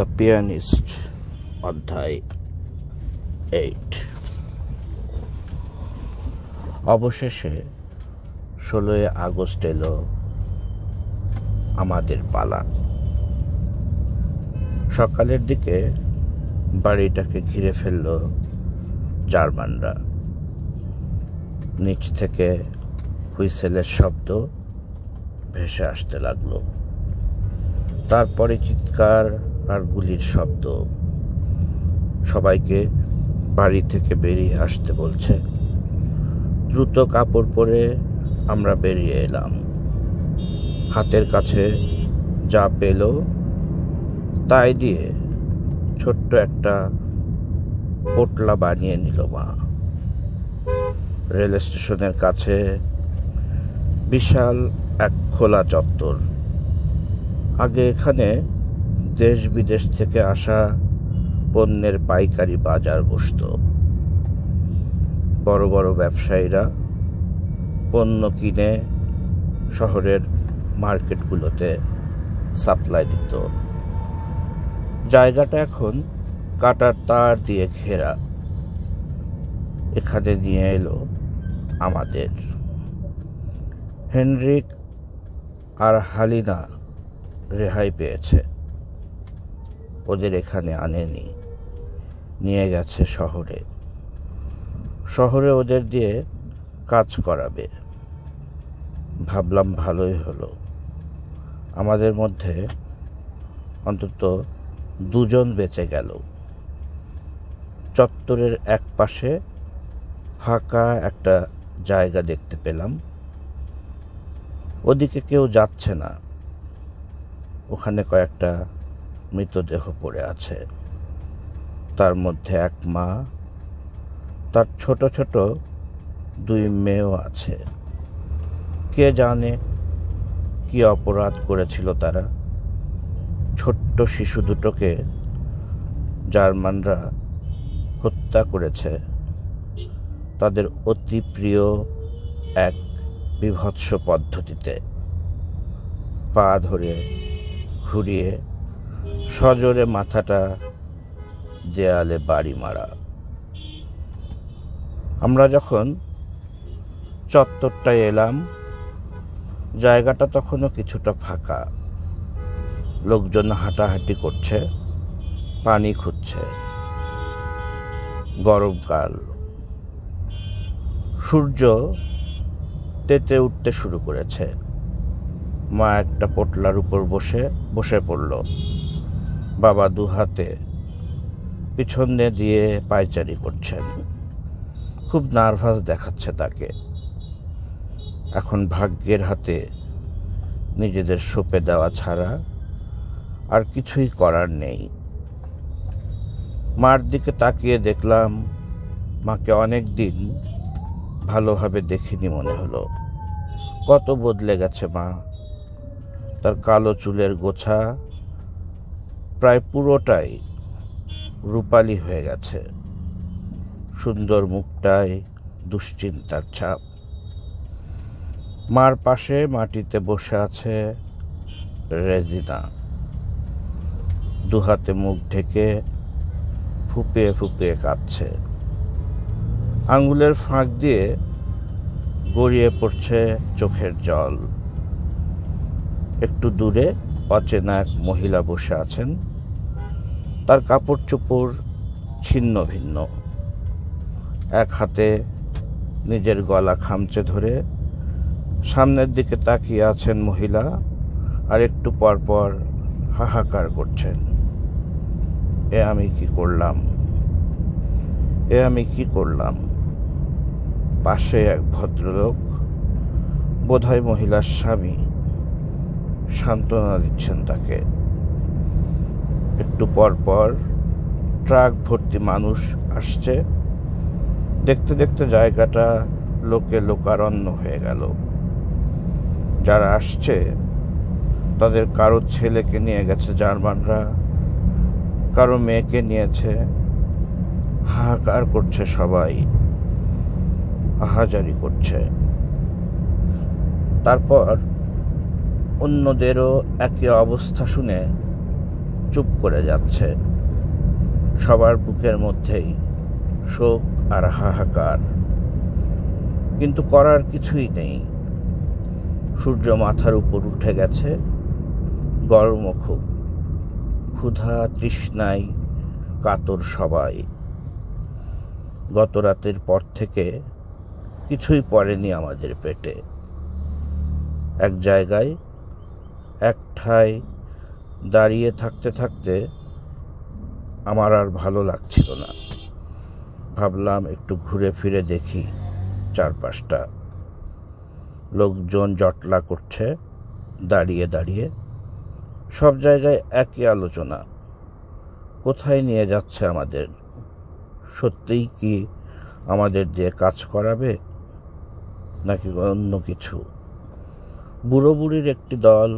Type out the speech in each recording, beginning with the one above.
the pianist অধ্যায় eight অবশেষে ষোলোই আগস্ট এলো আমাদের পালা সকালের দিকে বাড়িটাকে ঘিরে ফেলল জার্মানরা নিচ থেকে হুইসেলের শব্দ ভেসে আসতে লাগলো তারপরে চিৎকার আর গুলির শব্দ সবাইকে বাড়ি থেকে বেরিয়ে আসতে বলছে দ্রুত কাপড় পরে আমরা বেরিয়ে এলাম হাতের কাছে যা পেল তাই দিয়ে ছোট্ট একটা পোটলা বানিয়ে নিল মা রেল স্টেশনের কাছে বিশাল এক খোলা চত্বর আগে এখানে দেশ বিদেশ থেকে আসা পণ্যের পাইকারি বাজার বসত বড় বড় ব্যবসায়ীরা পণ্য কিনে শহরের মার্কেটগুলোতে সাপ্লাই দিত জায়গাটা এখন কাটার তার দিয়ে ঘেরা এখানে নিয়ে এলো আমাদের হেনরিক আর হালিনা রেহাই পেয়েছে ওদের এখানে আনেনি নিয়ে গেছে শহরে শহরে ওদের দিয়ে কাজ করাবে ভাবলাম ভালোই হলো আমাদের মধ্যে অন্তত দুজন বেঁচে গেল চত্বরের এক পাশে ফাঁকা একটা জায়গা দেখতে পেলাম ওদিকে কেউ যাচ্ছে না ওখানে কয়েকটা মৃতদেহ পড়ে আছে তার মধ্যে এক মা তার ছোট ছোট দুই মেয়েও আছে কে জানে কি অপরাধ করেছিল তারা ছোট্ট শিশু দুটোকে জার্মানরা হত্যা করেছে তাদের অতি প্রিয় এক বিভৎস পদ্ধতিতে পা ধরে ঘুরিয়ে সজোরে মাথাটা দেয়ালে বাড়ি মারা আমরা যখন চত্বরটায় এলাম জায়গাটা তখনও কিছুটা ফাঁকা লোকজন হাঁটাহাঁটি করছে পানি খুঁজছে গরমকাল সূর্য তেতে উঠতে শুরু করেছে মা একটা পোটলার উপর বসে বসে পড়ল বাবা দু হাতে পিছনে দিয়ে পায়চারি করছেন খুব নার্ভাস দেখাচ্ছে তাকে এখন ভাগ্যের হাতে নিজেদের সোপে দেওয়া ছাড়া আর কিছুই করার নেই মার দিকে তাকিয়ে দেখলাম মাকে অনেক দিন ভালোভাবে দেখিনি মনে হলো কত বদলে গেছে মা তার কালো চুলের গোছা প্রায় পুরোটাই রূপালি হয়ে গেছে সুন্দর মুখটায় দুশ্চিন্তার ছাপ মার পাশে মাটিতে বসে আছে রেজিনা দুহাতে মুখ ঢেকে ফুপিয়ে ফুপিয়ে কাঁদছে আঙ্গুলের ফাঁক দিয়ে গড়িয়ে পড়ছে চোখের জল একটু দূরে অচেনা এক মহিলা বসে আছেন তার কাপড় চোপড় ছিন্ন ভিন্ন এক হাতে নিজের গলা খামচে ধরে সামনের দিকে তাকিয়ে আছেন মহিলা আর একটু পরপর হাহাকার করছেন এ আমি কি করলাম এ আমি কি করলাম পাশে এক ভদ্রলোক বোধহয় মহিলার স্বামী সান্ত্বনা দিচ্ছেন তাকে একটু পর পর ট্রাক ভর্তি মানুষ আসছে দেখতে দেখতে জায়গাটা লোকে লোকারণ্য হয়ে গেল যারা আসছে তাদের কারো ছেলেকে নিয়ে গেছে জার্মানরা কারো মেয়েকে নিয়েছে হাহাকার করছে সবাই আহাজারি করছে তারপর অন্যদেরও একই অবস্থা শুনে চুপ করে যাচ্ছে সবার বুকের মধ্যেই শোক আর হাহাকার কিন্তু করার কিছুই নেই সূর্য মাথার উপর উঠে গেছে গরম খুব ক্ষুধা তৃষ্ণায় কাতর সবাই গত রাতের পর থেকে কিছুই পড়েনি আমাদের পেটে এক জায়গায় এক ঠায় দাঁড়িয়ে থাকতে থাকতে আমার আর ভালো লাগছিল না ভাবলাম একটু ঘুরে ফিরে দেখি চারপাশটা লোকজন জটলা করছে দাঁড়িয়ে দাঁড়িয়ে সব জায়গায় একই আলোচনা কোথায় নিয়ে যাচ্ছে আমাদের সত্যিই কি আমাদের দিয়ে কাজ করাবে নাকি অন্য কিছু বুড়ো বুড়ির একটি দল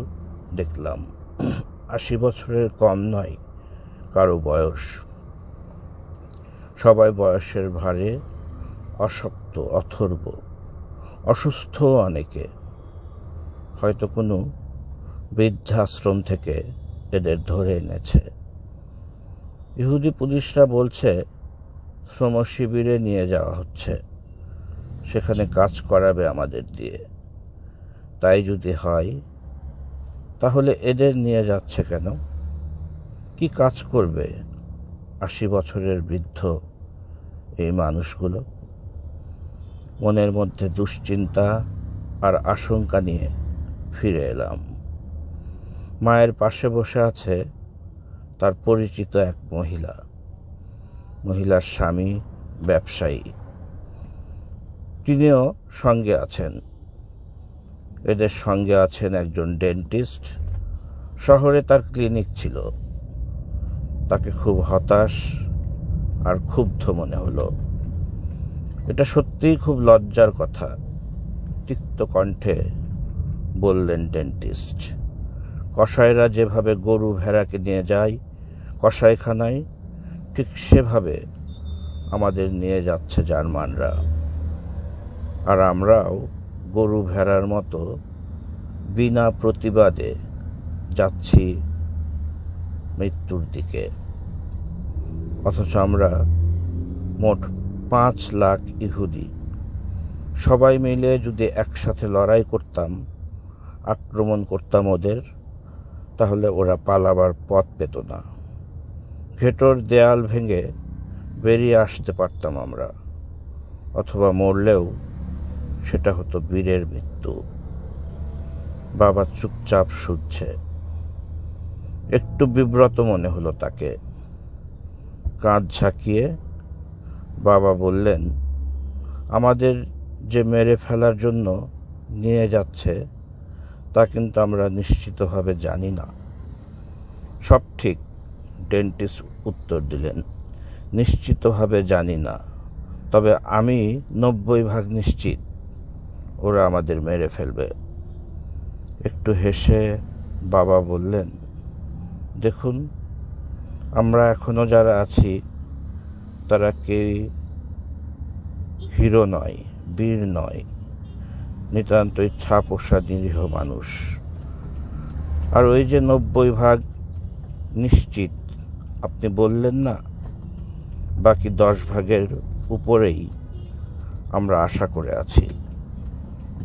দেখলাম আশি বছরের কম নয় কারো বয়স সবাই বয়সের ভারে অশক্ত অথর্ব অসুস্থ অনেকে হয়তো কোনো বৃদ্ধাশ্রম থেকে এদের ধরে এনেছে ইহুদি পুলিশরা বলছে শ্রম শিবিরে নিয়ে যাওয়া হচ্ছে সেখানে কাজ করাবে আমাদের দিয়ে তাই যদি হয় তাহলে এদের নিয়ে যাচ্ছে কেন কি কাজ করবে আশি বছরের বৃদ্ধ এই মানুষগুলো মনের মধ্যে দুশ্চিন্তা আর আশঙ্কা নিয়ে ফিরে এলাম মায়ের পাশে বসে আছে তার পরিচিত এক মহিলা মহিলার স্বামী ব্যবসায়ী তিনিও সঙ্গে আছেন এদের সঙ্গে আছেন একজন ডেন্টিস্ট শহরে তার ক্লিনিক ছিল তাকে খুব হতাশ আর ক্ষুব্ধ মনে হলো এটা সত্যিই খুব লজ্জার কথা তিক্ত কণ্ঠে বললেন ডেন্টিস্ট কষায়রা যেভাবে গরু ভেড়াকে নিয়ে যায় কষাইখানায় ঠিক সেভাবে আমাদের নিয়ে যাচ্ছে জার্মানরা আর আমরাও গরু ভেড়ার মতো বিনা প্রতিবাদে যাচ্ছি মৃত্যুর দিকে অথচ আমরা মোট পাঁচ লাখ ইহুদি সবাই মিলে যদি একসাথে লড়াই করতাম আক্রমণ করতাম ওদের তাহলে ওরা পালাবার পথ পেত না ঘেটোর দেয়াল ভেঙে বেরিয়ে আসতে পারতাম আমরা অথবা মরলেও সেটা হতো বীরের মৃত্যু বাবা চুপচাপ শুচ্ছে একটু বিব্রত মনে হলো তাকে কাঁধ ঝাঁকিয়ে বাবা বললেন আমাদের যে মেরে ফেলার জন্য নিয়ে যাচ্ছে তা কিন্তু আমরা নিশ্চিতভাবে জানি না সব ঠিক ডেন্টিস্ট উত্তর দিলেন নিশ্চিতভাবে জানি না তবে আমি নব্বই ভাগ নিশ্চিত ওরা আমাদের মেরে ফেলবে একটু হেসে বাবা বললেন দেখুন আমরা এখনও যারা আছি তারা কেউই হিরো নয় বীর নয় নিতান্তই ছা পোষা নিরীহ মানুষ আর ওই যে নব্বই ভাগ নিশ্চিত আপনি বললেন না বাকি দশ ভাগের উপরেই আমরা আশা করে আছি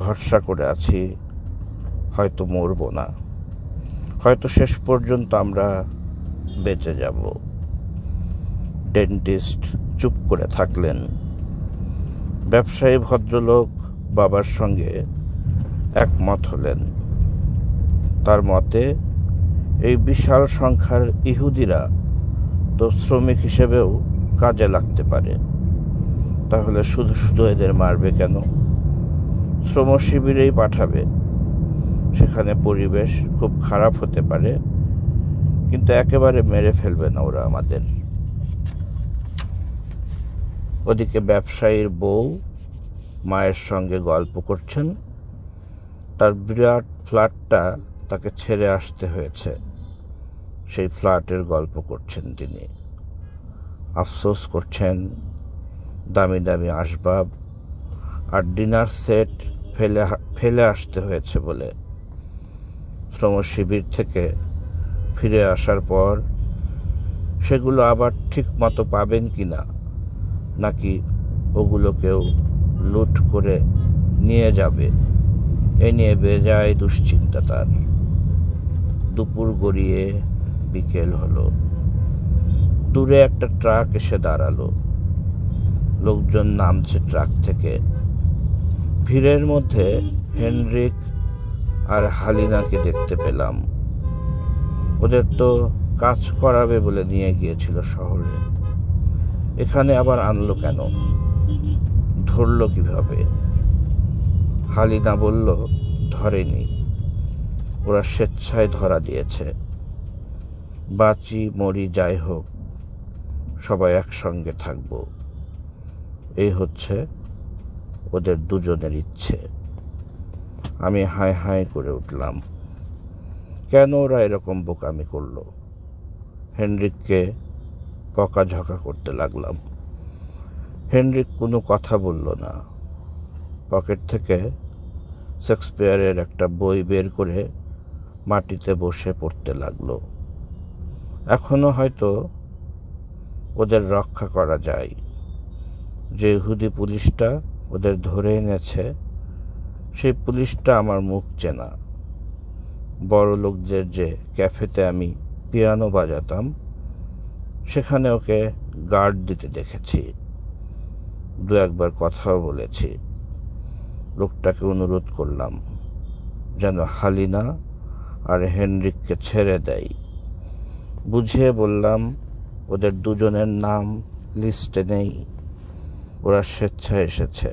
ভরসা করে আছি হয়তো মরব না হয়তো শেষ পর্যন্ত আমরা বেঁচে যাব ডেন্টিস্ট চুপ করে থাকলেন ব্যবসায়ী ভদ্রলোক বাবার সঙ্গে একমত হলেন তার মতে এই বিশাল সংখ্যার ইহুদিরা তো শ্রমিক হিসেবেও কাজে লাগতে পারে তাহলে শুধু শুধু এদের মারবে কেন শ্রমশিবিরেই পাঠাবে সেখানে পরিবেশ খুব খারাপ হতে পারে কিন্তু একেবারে মেরে ফেলবে না ওরা আমাদের ওদিকে ব্যবসায়ীর বউ মায়ের সঙ্গে গল্প করছেন তার বিরাট ফ্ল্যাটটা তাকে ছেড়ে আসতে হয়েছে সেই ফ্ল্যাটের গল্প করছেন তিনি আফসোস করছেন দামি দামি আসবাব আর ডিনার সেট ফেলে ফেলে আসতে হয়েছে বলে শ্রম শিবির থেকে ফিরে আসার পর সেগুলো আবার ঠিক মতো পাবেন কি না নাকি ওগুলোকেও লুট করে নিয়ে যাবে এ নিয়ে বেজায় দুশ্চিন্তা তার দুপুর গড়িয়ে বিকেল হলো দূরে একটা ট্রাক এসে দাঁড়ালো লোকজন নামছে ট্রাক থেকে ভিড়ের মধ্যে হেনরিক আর হালিনাকে দেখতে পেলাম ওদের তো কাজ করাবে বলে নিয়ে গিয়েছিল শহরে এখানে আবার আনলো কেন ধরল কিভাবে হালিনা বলল ধরেনি ওরা স্বেচ্ছায় ধরা দিয়েছে বাঁচি মরি যাই হোক সবাই একসঙ্গে থাকব এই হচ্ছে ওদের দুজনের ইচ্ছে আমি হায় হায় করে উঠলাম কেন ওরা এরকম বোকামি করল হেনরিককে পকাঝকা করতে লাগলাম হেনরিক কোনো কথা বলল না পকেট থেকে শেক্সপিয়ারের একটা বই বের করে মাটিতে বসে পড়তে লাগলো এখনও হয়তো ওদের রক্ষা করা যায় যে হুদি পুলিশটা ওদের ধরে এনেছে সেই পুলিশটা আমার মুখ চেনা বড় লোকদের যে ক্যাফেতে আমি পিয়ানো বাজাতাম সেখানে ওকে গার্ড দিতে দেখেছি দু একবার কথাও বলেছি লোকটাকে অনুরোধ করলাম যেন হালিনা আর হেনরিককে ছেড়ে দেয় বুঝিয়ে বললাম ওদের দুজনের নাম লিস্টে নেই ওরা স্বেচ্ছায় এসেছে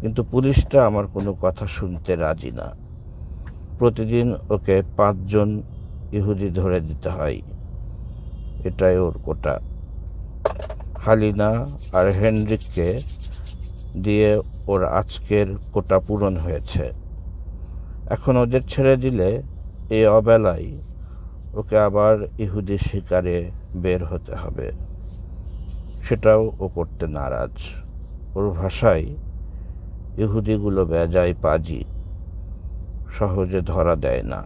কিন্তু পুলিশটা আমার কোনো কথা শুনতে রাজি না প্রতিদিন ওকে পাঁচজন ইহুদি ধরে দিতে হয় এটাই ওর কোটা হালিনা আর হেনরিককে দিয়ে ওর আজকের কোটা পূরণ হয়েছে এখন ওদের ছেড়ে দিলে এই অবেলায় ওকে আবার ইহুদি শিকারে বের হতে হবে সেটাও ও করতে নারাজ ওর ভাষায় ইহুদিগুলো বেজায় পাজি সহজে ধরা দেয় না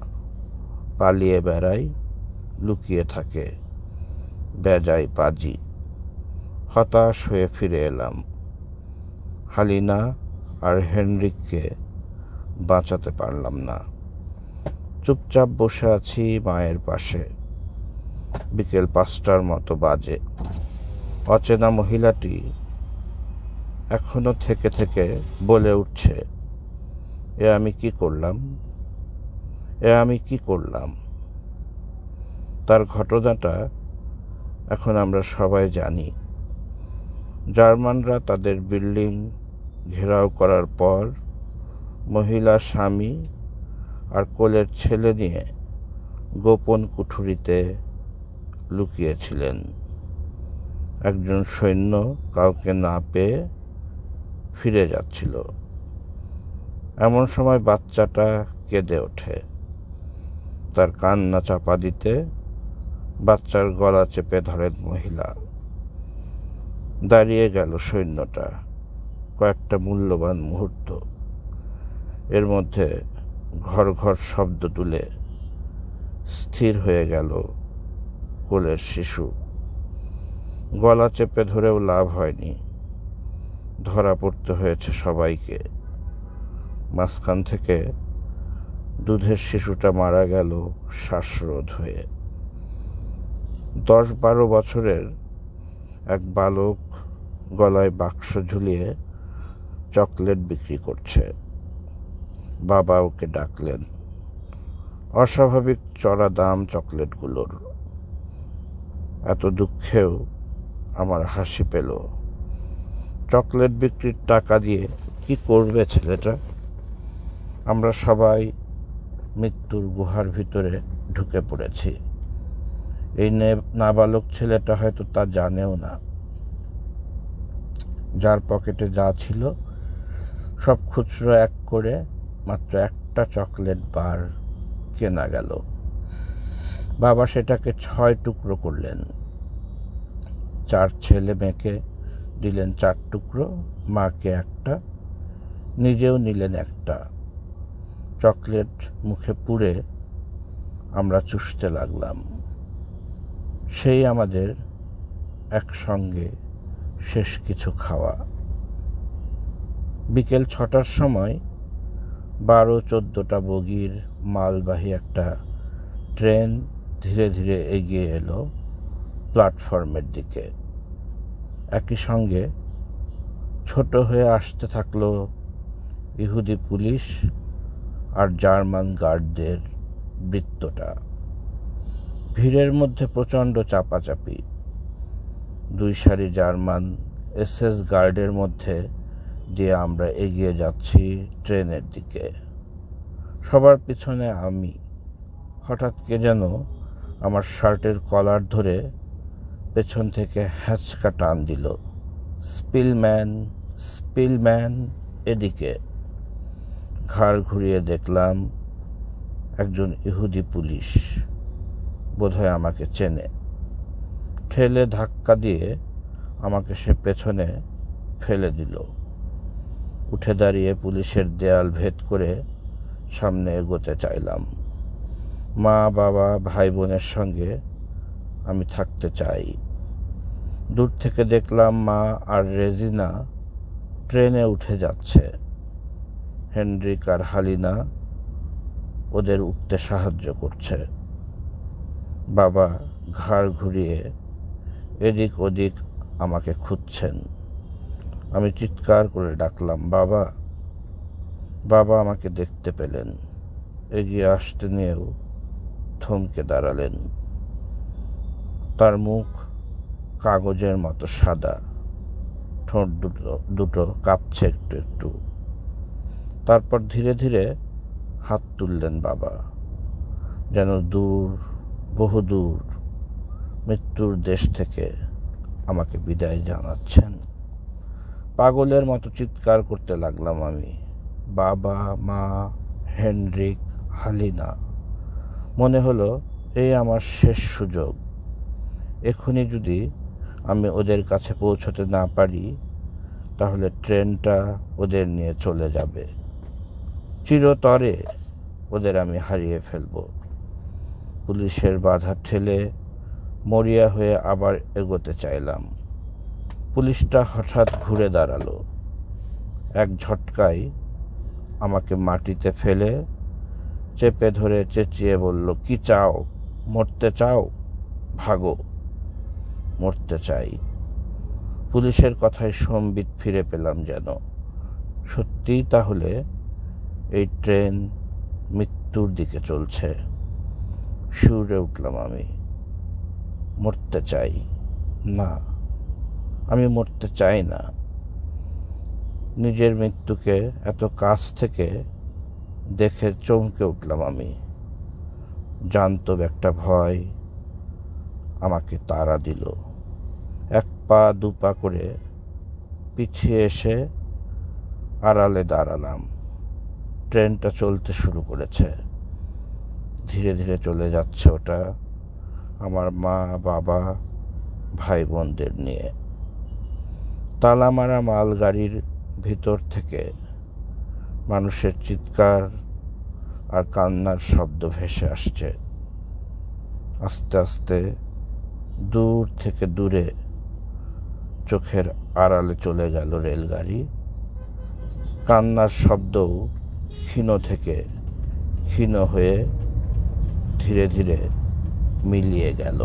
পালিয়ে বেড়ায় লুকিয়ে থাকে বেজায় পাজি হতাশ হয়ে ফিরে এলাম হালিনা আর হেনরিককে বাঁচাতে পারলাম না চুপচাপ বসে আছি মায়ের পাশে বিকেল পাঁচটার মতো বাজে অচেনা মহিলাটি এখনো থেকে থেকে বলে উঠছে এ আমি কি করলাম এ আমি কি করলাম তার ঘটনাটা এখন আমরা সবাই জানি জার্মানরা তাদের বিল্ডিং ঘেরাও করার পর মহিলা স্বামী আর কোলের ছেলে নিয়ে গোপন কুঠুরিতে লুকিয়েছিলেন একজন সৈন্য কাউকে না পেয়ে ফিরে যাচ্ছিল এমন সময় বাচ্চাটা কেঁদে ওঠে তার কান্না চাপা দিতে বাচ্চার গলা চেপে ধরেন মহিলা দাঁড়িয়ে গেল সৈন্যটা কয়েকটা মূল্যবান মুহূর্ত এর মধ্যে ঘর ঘর শব্দ তুলে স্থির হয়ে গেল কোলের শিশু গলা চেপে ধরেও লাভ হয়নি ধরা পড়তে হয়েছে সবাইকে মাঝখান থেকে দুধের শিশুটা মারা গেল শ্বাসরোধ হয়ে দশ বারো বছরের এক বালক গলায় বাক্স ঝুলিয়ে চকলেট বিক্রি করছে বাবা ওকে ডাকলেন অস্বাভাবিক চড়া দাম চকলেটগুলোর এত দুঃখেও আমার হাসি পেল চকলেট বিক্রির টাকা দিয়ে কি করবে ছেলেটা আমরা সবাই মৃত্যুর গুহার ভিতরে ঢুকে পড়েছি এই নাবালক ছেলেটা হয়তো তা জানেও না যার পকেটে যা ছিল সব খুচরো এক করে মাত্র একটা চকলেট বার কেনা গেল বাবা সেটাকে ছয় টুকরো করলেন চার ছেলে মেয়েকে দিলেন চার টুকরো মাকে একটা নিজেও নিলেন একটা চকলেট মুখে পুড়ে আমরা চুষতে লাগলাম সেই আমাদের একসঙ্গে শেষ কিছু খাওয়া বিকেল ছটার সময় বারো চোদ্দোটা বগির মালবাহী একটা ট্রেন ধীরে ধীরে এগিয়ে এলো প্ল্যাটফর্মের দিকে একই সঙ্গে ছোট হয়ে আসতে থাকল ইহুদি পুলিশ আর জার্মান গার্ডদের বৃত্তটা ভিড়ের মধ্যে প্রচণ্ড চাপাচাপি দুই সারি জার্মান এস এস গার্ডের মধ্যে দিয়ে আমরা এগিয়ে যাচ্ছি ট্রেনের দিকে সবার পিছনে আমি হঠাৎ কে যেন আমার শার্টের কলার ধরে পেছন থেকে হ্যাঁচকা টান দিল স্পিলম্যান স্পিলম্যান এদিকে ঘাড় ঘুরিয়ে দেখলাম একজন ইহুদি পুলিশ বোধহয় আমাকে চেনে ঠেলে ধাক্কা দিয়ে আমাকে সে পেছনে ফেলে দিল উঠে দাঁড়িয়ে পুলিশের দেয়াল ভেদ করে সামনে এগোতে চাইলাম মা বাবা ভাই বোনের সঙ্গে আমি থাকতে চাই দূর থেকে দেখলাম মা আর রেজিনা ট্রেনে উঠে যাচ্ছে হেনরিক আর হালিনা ওদের উঠতে সাহায্য করছে বাবা ঘাড় ঘুরিয়ে এদিক ওদিক আমাকে খুঁজছেন আমি চিৎকার করে ডাকলাম বাবা বাবা আমাকে দেখতে পেলেন এগিয়ে আসতে নিয়েও থমকে দাঁড়ালেন তার মুখ কাগজের মতো সাদা ঠোঁট দুটো দুটো কাঁপছে একটু একটু তারপর ধীরে ধীরে হাত তুললেন বাবা যেন দূর বহুদূর মৃত্যুর দেশ থেকে আমাকে বিদায় জানাচ্ছেন পাগলের মতো চিৎকার করতে লাগলাম আমি বাবা মা হেনরিক হালিনা মনে হলো এই আমার শেষ সুযোগ এখনই যদি আমি ওদের কাছে পৌঁছতে না পারি তাহলে ট্রেনটা ওদের নিয়ে চলে যাবে চিরতরে ওদের আমি হারিয়ে ফেলব পুলিশের বাধা ঠেলে মরিয়া হয়ে আবার এগোতে চাইলাম পুলিশটা হঠাৎ ঘুরে দাঁড়ালো এক ঝটকায় আমাকে মাটিতে ফেলে চেপে ধরে চেঁচিয়ে বলল কি চাও মরতে চাও ভাগো মরতে চাই পুলিশের কথায় সম্বিত ফিরে পেলাম যেন সত্যিই তাহলে এই ট্রেন মৃত্যুর দিকে চলছে সুরে উঠলাম আমি মরতে চাই না আমি মরতে চাই না নিজের মৃত্যুকে এত কাছ থেকে দেখে চমকে উঠলাম আমি জানতব একটা ভয় আমাকে তাড়া দিল এক পা দু পা করে পিছিয়ে এসে আড়ালে দাঁড়ালাম ট্রেনটা চলতে শুরু করেছে ধীরে ধীরে চলে যাচ্ছে ওটা আমার মা বাবা ভাই বোনদের নিয়ে তালামারা মালগাড়ির ভিতর থেকে মানুষের চিৎকার আর কান্নার শব্দ ভেসে আসছে আস্তে আস্তে দূর থেকে দূরে চোখের আড়ালে চলে গেল রেলগাড়ি কান্নার শব্দও ক্ষীণ থেকে ক্ষীণ হয়ে ধীরে ধীরে মিলিয়ে গেল